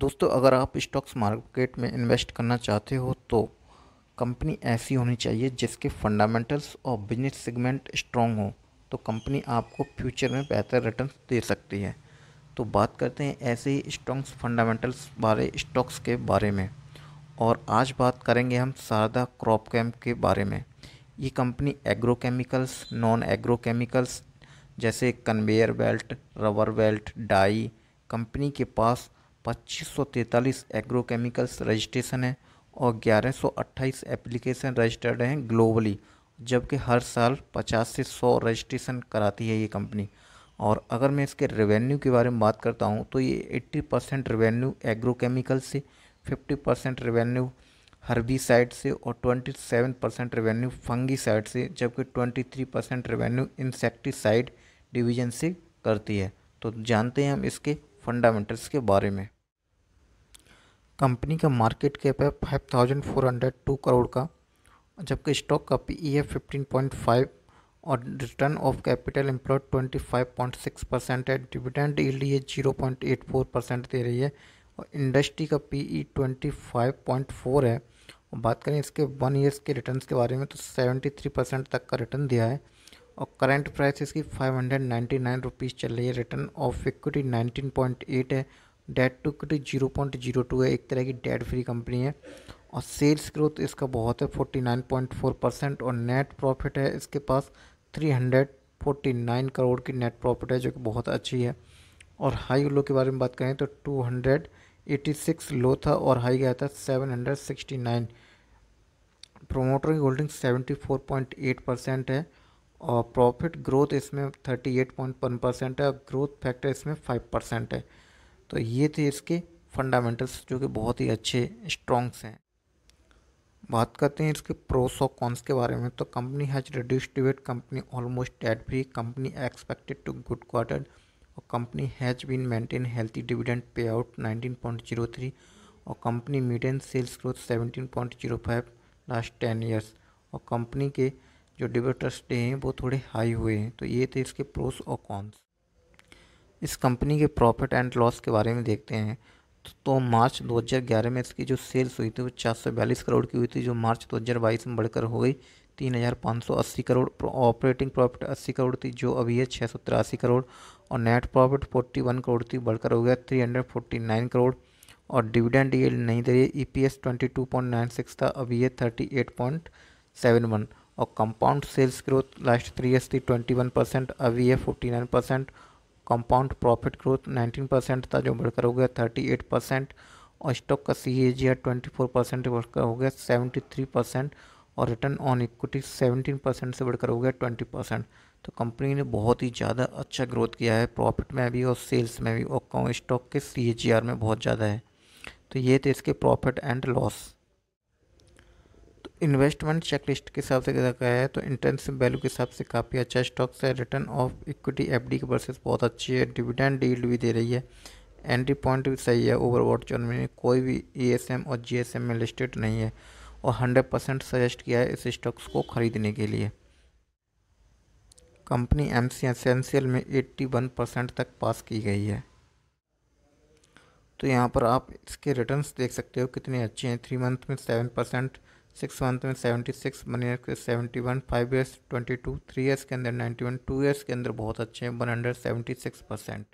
दोस्तों अगर आप स्टॉक्स मार्केट में इन्वेस्ट करना चाहते हो तो कंपनी ऐसी होनी चाहिए जिसके फंडामेंटल्स और बिजनेस सेगमेंट स्ट्रॉन्ग हो तो कंपनी आपको फ्यूचर में बेहतर रिटर्न दे सकती है तो बात करते हैं ऐसे ही स्टॉक्स फंडामेंटल्स बारे स्टॉक्स के बारे में और आज बात करेंगे हम शारदा क्रॉप कैम्प के बारे में ये कंपनी एग्रोकेमिकल्स नॉन एग्रोकेमिकल्स जैसे conveyor belt rubber belt dye company के पास 2543 एग्रोकेमिकल्स रजिस्ट्रेशन है और 1128 एप्लीकेशन रजिस्टर्ड हैं ग्लोबली जबकि हर साल 50 से 100 रजिस्ट्रेशन कराती है ये कंपनी और अगर मैं इसके रेवेन्यू के बारे में बात करता हूँ तो ये 80 परसेंट रेवेन्यू एग्रोकेमिकल से 50 परसेंट रेवेन्यू साइड से और 27 परसेंट रेवेन्यू फंगी साइड से जबकि 23 परसेंट रेवेन्यू इंसेक्टिसाइड डिवीजन से करती है तो जानते हैं हम इसके फंडामेंटल्स के बारे में कंपनी का मार्केट कैप है five thousand four hundred two crore का जबकि स्टॉक का पी ई e है फिफ्टीन पॉइंट फाइव और return of capital employ twenty five point six percent है डिविडेंड ईल्ड ये zero point eight four percent दे रही है और इंडस्ट्री का P E e twenty five point four है और बात करें इसके वन ईयर्स के रिटर्न के बारे में तो सेवेंटी थ्री परसेंट तक का रिटर्न दिया है और करंट प्राइस इसकी five hundred ninety nine rupees चल रही है return of equity nineteen point eight है debt to equity zero point zero two है एक तरह की डेट फ्री कंपनी है और सेल्स ग्रोथ इसका बहुत है forty nine point four percent और नेट प्रॉफिट है इसके पास three hundred forty nine crore की नेट प्रॉफिट है जो कि बहुत अच्छी है और हाई लो के बारे में बात करें तो two hundred eighty six low था और हाई गया था seven hundred sixty nine promoter की holding seventy four point eight percent है और प्रॉफिट ग्रोथ इसमें thirty eight point one percent है और ग्रोथ फैक्टर इसमें फाइव परसेंट है तो ये थे इसके फंडामेंटल्स जो कि बहुत ही अच्छे स्ट्रॉन्ग्स हैं बात करते हैं इसके प्रोस और कॉन्स के बारे में तो company has reduce debt company almost debt free company expected to good quarter और company has been maintain healthy dividend pay out nineteen और company median sales growth seventeen point zero five last ten years और company के जो debtors day हैं वो थोड़े high हुए हैं तो ये थे इसके प्रोस और कॉन्स इस कंपनी के प्रॉफिट एंड लॉस के बारे में देखते हैं तो, तो मार्च 2011 में इसकी जो सेल्स हुई थी वो चार करोड़ की हुई थी जो मार्च 2022 में बढ़कर हो गई तीन हज़ार पाँच सौ अस्सी करोड़ ऑपरेटिंग प्रॉफिट अस्सी करोड़ थी जो अभी है छः सौ तिरासी करोड़ और net profit forty one crore थी बढ़कर हो गया three hundred forty nine crore और डिविडेंड ये नहीं दे रही E P S twenty two point nine six था अभी ये thirty eight point seven one और compound sales growth last three years थी ट्वेंटी वन परसेंट अभी है forty nine percent compound profit growth 19 percent था जो बढ़कर हो गया 38 परसेंट और स्टॉक का C A G R twenty four percent बढ़कर हो गया सेवेंटी थ्री परसेंट और return on equity seventeen percent से बढ़कर हो गया ट्वेंटी परसेंट तो कंपनी ने बहुत ही ज़्यादा अच्छा ग्रोथ किया है प्रॉफिट में भी और सेल्स में भी और स्टॉक के सी में बहुत ज़्यादा है तो ये थे इसके profit and loss investment checklist के हिसाब से देखा है तो इंट्रेंस वैल्यू के हिसाब से काफ़ी अच्छा स्टॉक्स है return of equity F D के वर्सेस बहुत अच्छी है डिविडेंड डील भी दे रही है एंट्री पॉइंट भी सही है ओवर वॉट चोन में कोई भी ई एस एम और जी एस एम में लिस्टेड नहीं है और हंड्रेड परसेंट सजेस्ट किया है इस स्टॉक्स को ख़रीदने के लिए कंपनी एम सी एसेंशियल में एट्टी वन परसेंट तक पास की गई है तो यहाँ पर आप इसके रिटर्न्स देख सकते हो कितने अच्छे हैं थ्री मंथ में सेवन परसेंट सिक्स मंथ में सेवेंटी सिक्स वन ईयर के seventy one five years twenty two three years के अंदर नाइन्टी वन टू ईयर्स के अंदर बहुत अच्छे हैं one hundred seventy six percent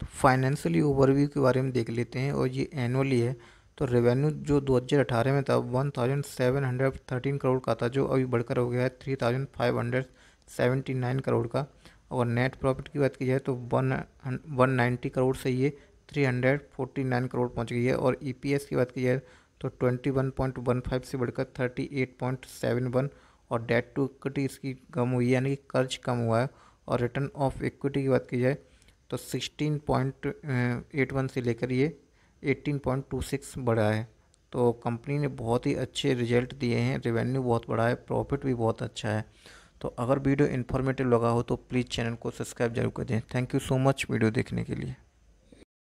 तो फाइनेंशियली ओवरव्यू के बारे में देख लेते हैं और ये एनुअली है तो रेवेन्यू जो दो हज़ार अठारह में था one thousand seven hundred thirteen crore का था जो अभी बढ़कर हो गया है three thousand five hundred seventy nine crore का और नेट प्रॉफिट की बात की जाए तो वन वन नाइन्टी करोड़ से ये three hundred forty nine crore पहुंच गई है और ईपीएस e की बात की जाए तो twenty one point one five से बढ़कर thirty eight point seven one और डेट टू इक्विटी इसकी कम हुई है यानी कि कर्ज कम हुआ है और रिटर्न ऑफ इक्विटी की बात की जाए तो सिक्सटीन पॉइंट एट वन से लेकर ये एट्टीन पॉइंट टू सिक्स बढ़ा है तो कंपनी ने बहुत ही अच्छे रिजल्ट दिए हैं रेवेन्यू बहुत बढ़ा है प्रॉफिट भी बहुत अच्छा है तो अगर वीडियो इन्फॉर्मेटिव लगा हो तो प्लीज़ चैनल को सब्सक्राइब जरूर कर दें thank you so much video देखने के लिए